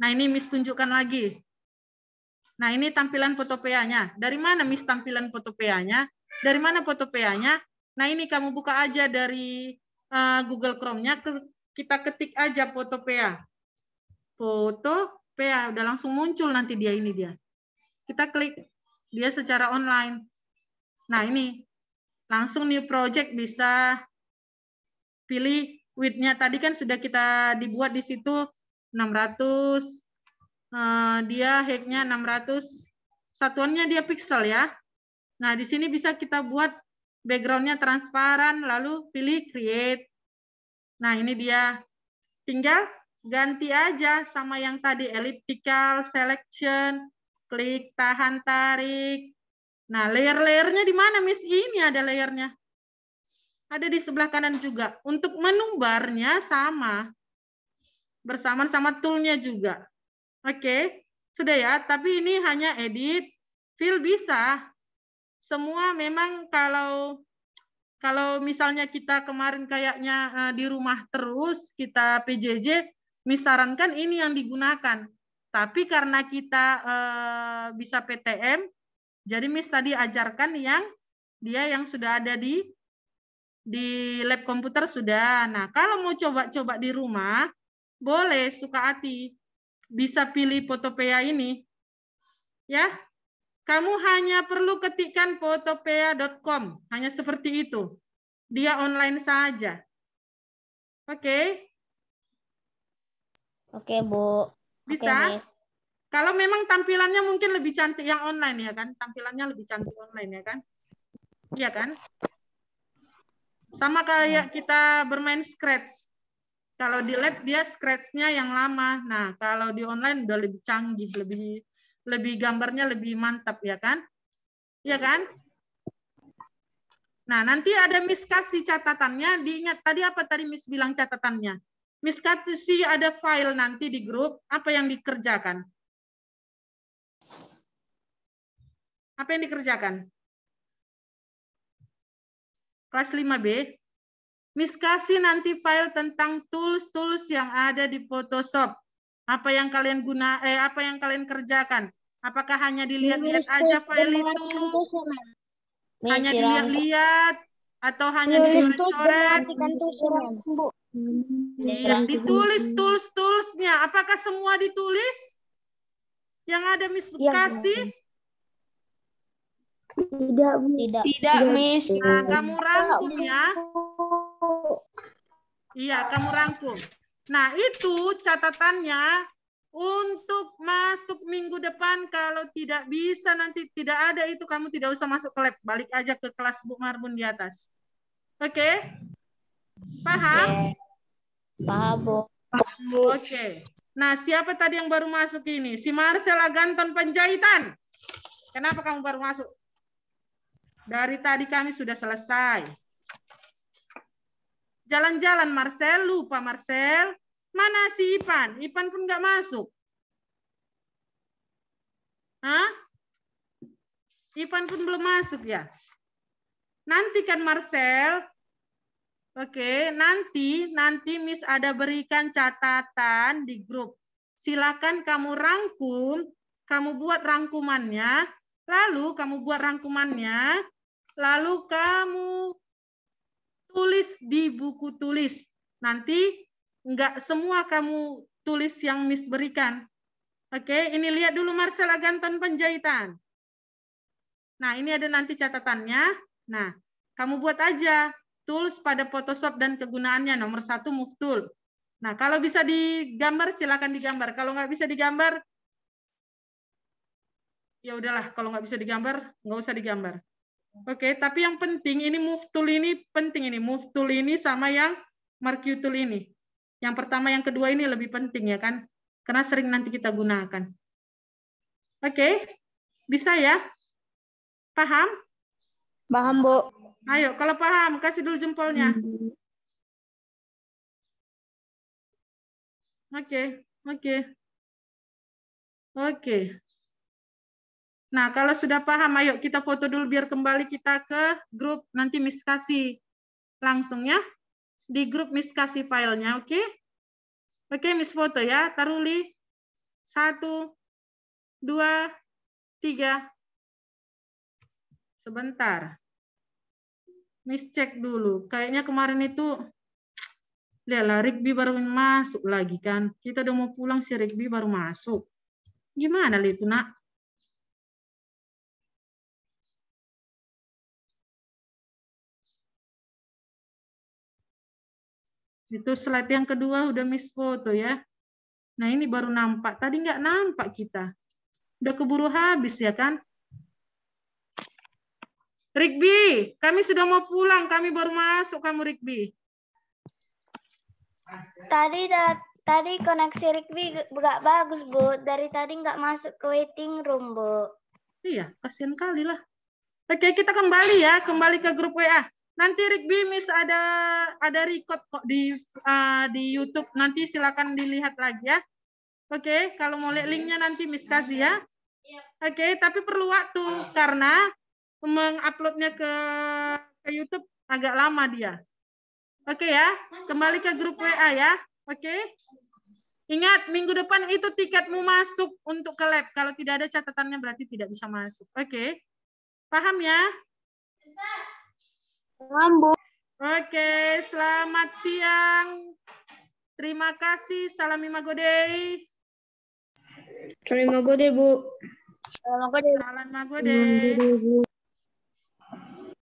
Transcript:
Nah, ini Miss tunjukkan lagi. Nah, ini tampilan fotopeanya. Dari mana Miss tampilan fotopeanya? Dari mana fotopeanya? Nah, ini kamu buka aja dari uh, Google Chrome-nya. Ke, kita ketik aja fotopea. Fotopea. Udah langsung muncul nanti dia ini dia. Kita klik dia secara online. Nah, ini. Langsung new project bisa pilih width-nya. Tadi kan sudah kita dibuat di situ 600 eh, dia hacknya 600 satuannya dia pixel ya nah di sini bisa kita buat backgroundnya transparan lalu pilih create nah ini dia tinggal ganti aja sama yang tadi elliptical selection klik tahan tarik nah layer-layernya di mana miss ini ada layernya ada di sebelah kanan juga untuk menu barnya sama bersamaan sama toolnya juga. Oke, okay. sudah ya. Tapi ini hanya edit. Fill bisa. Semua memang kalau kalau misalnya kita kemarin kayaknya eh, di rumah terus kita PJJ, misarankan ini yang digunakan. Tapi karena kita eh, bisa PTM, jadi Miss tadi ajarkan yang dia yang sudah ada di di lab komputer sudah. Nah, kalau mau coba-coba di rumah, boleh, suka hati. Bisa pilih fotopea ini. Ya, kamu hanya perlu ketikkan fotopea.com hanya seperti itu. Dia online saja. Oke. Okay? Oke, okay, Bu. Bisa? Okay, Kalau memang tampilannya mungkin lebih cantik yang online ya kan? Tampilannya lebih cantik online ya kan? Iya kan? Sama kayak iya. kita bermain scratch. Kalau di lab dia scratch-nya yang lama. Nah, kalau di online udah lebih canggih, lebih lebih gambarnya lebih mantap ya kan? ya kan? Nah, nanti ada Miss kasih catatannya. Diingat tadi apa tadi Miss bilang catatannya? Miss kasih ada file nanti di grup apa yang dikerjakan? Apa yang dikerjakan? Kelas 5B. Miss kasih nanti file tentang tools-tools yang ada di Photoshop. Apa yang kalian guna eh apa yang kalian kerjakan? Apakah hanya dilihat-lihat aja file itu? Hanya dilihat-lihat atau hanya dicoret-coret? Iya, ditulis tools-toolsnya. Apakah semua ditulis? Yang ada Miss iya, kasih? Tidak, Tidak, Tidak, Miss. Nah, kamu rangkum ya. Iya, kamu rangkum. Nah, itu catatannya untuk masuk minggu depan kalau tidak bisa nanti tidak ada itu kamu tidak usah masuk ke lab, balik aja ke kelas Bu Marbun di atas. Oke? Okay? Paham? Paham, Bu. Paham, Bu. Oke. Okay. Nah, siapa tadi yang baru masuk ini? Si Marcela Ganton Penjahitan. Kenapa kamu baru masuk? Dari tadi kami sudah selesai. Jalan-jalan Marcel, lupa Marcel. Mana si Ipan? Ipan pun nggak masuk. Hah? Ipan pun belum masuk ya? Nanti kan Marcel. Oke, nanti nanti Miss ada berikan catatan di grup. Silakan kamu rangkum, kamu buat rangkumannya, lalu kamu buat rangkumannya, lalu kamu tulis di buku tulis. Nanti nggak semua kamu tulis yang Miss berikan. Oke, ini lihat dulu Marcela Ganton penjahitan. Nah, ini ada nanti catatannya. Nah, kamu buat aja tools pada Photoshop dan kegunaannya. Nomor satu, move tool. Nah, kalau bisa digambar, silakan digambar. Kalau nggak bisa digambar, ya udahlah. Kalau nggak bisa digambar, nggak usah digambar. Oke, okay, tapi yang penting ini move tool ini penting ini move tool ini sama yang marquee tool ini. Yang pertama, yang kedua ini lebih penting ya kan? Karena sering nanti kita gunakan. Oke, okay. bisa ya? Paham? Paham, Bu. Ayo, kalau paham, kasih dulu jempolnya. Hmm. Oke, oke. Oke. Nah, kalau sudah paham, ayo kita foto dulu biar kembali kita ke grup nanti miskasi langsung ya. Di grup miskasi filenya, oke? Okay? Oke, okay, mis foto ya. Taruh Satu, dua, tiga. Sebentar. Miss cek dulu. Kayaknya kemarin itu, lihatlah, ya Rigby baru masuk lagi kan. Kita udah mau pulang, si Rigby baru masuk. Gimana, Li, itu, nak? Itu slide yang kedua udah miss foto ya. Nah ini baru nampak. Tadi nggak nampak kita. Udah keburu habis ya kan? Rigby, kami sudah mau pulang. Kami baru masuk kamu Rigby. Tadi tadi koneksi Rigby nggak bagus bu. Dari tadi nggak masuk ke waiting room bu. Iya, kasihan kali lah. Oke, kita kembali ya, kembali ke grup WA. Nanti Rigby Miss ada ada record kok di uh, di YouTube. Nanti silakan dilihat lagi ya. Oke, okay, kalau mau lihat linknya nanti Miss kasih ya. Oke, okay, tapi perlu waktu karena menguploadnya ke ke YouTube agak lama dia. Oke okay ya, kembali ke grup WA ya. Oke. Okay? Ingat, minggu depan itu tiketmu masuk untuk ke lab. Kalau tidak ada catatannya berarti tidak bisa masuk. Oke. Okay? Paham ya? Lambung. Oke, selamat siang. Terima kasih. Salam Imagode. Terima kasih, Bu. Salam Imagode. Salam Imagode.